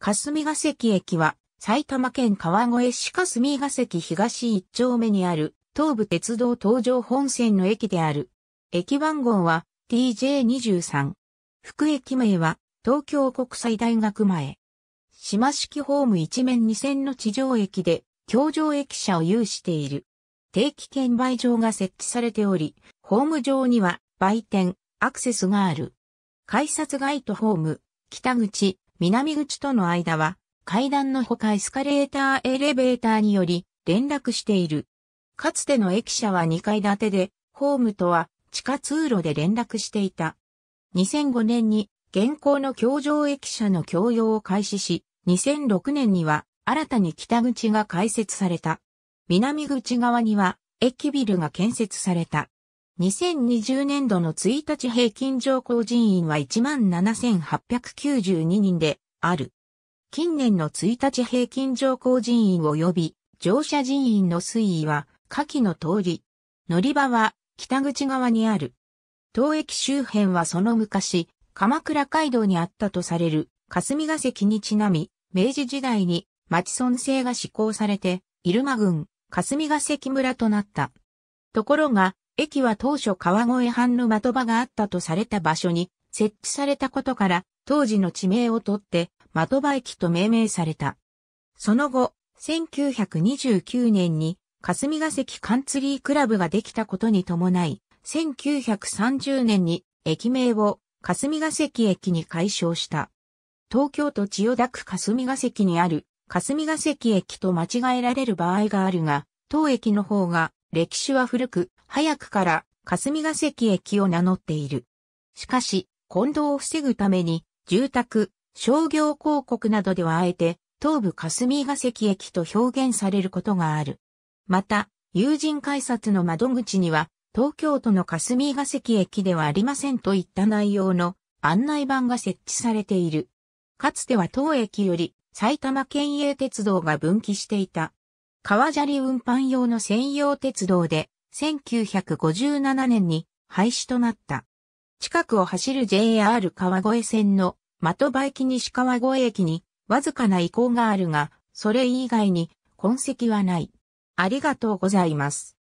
霞ヶ関駅は、埼玉県川越市霞ヶ関東一丁目にある、東武鉄道東上本線の駅である。駅番号は TJ23。副駅名は、東京国際大学前。島式ホーム一面二線の地上駅で、京上駅舎を有している。定期券売場が設置されており、ホーム上には売店、アクセスがある。改札街とホーム、北口、南口との間は、階段のほかエスカレーターエレベーターにより連絡している。かつての駅舎は2階建てで、ホームとは地下通路で連絡していた。2005年に現行の橋上駅舎の共用を開始し、2006年には新たに北口が開設された。南口側には駅ビルが建設された。2020年度の1日平均上降人員は17,892人である。近年の1日平均上降人員及び乗車人員の推移は下記の通り。乗り場は北口側にある。当駅周辺はその昔、鎌倉街道にあったとされる霞が関にちなみ、明治時代に町村制が施行されて、入間郡、霞が関村となった。ところが、駅は当初川越藩の的場があったとされた場所に設置されたことから、当時の地名をとって、的場駅と命名された。その後、1929年に、霞ヶ関カンツリークラブができたことに伴い、1930年に駅名を霞ヶ関駅に改称した。東京都千代田区霞ヶ関にある霞ヶ関駅と間違えられる場合があるが、当駅の方が歴史は古く、早くから霞ヶ関駅を名乗っている。しかし、混同を防ぐために、住宅、商業広告などではあえて、東武霞ヶ関駅と表現されることがある。また、友人改札の窓口には、東京都の霞ヶ関駅ではありませんといった内容の案内板が設置されている。かつては当駅より埼玉県営鉄道が分岐していた川砂利運搬用の専用鉄道で、1957年に廃止となった。近くを走る JR 川越線の的場駅西川越駅にわずかな移行があるが、それ以外に痕跡はない。ありがとうございます。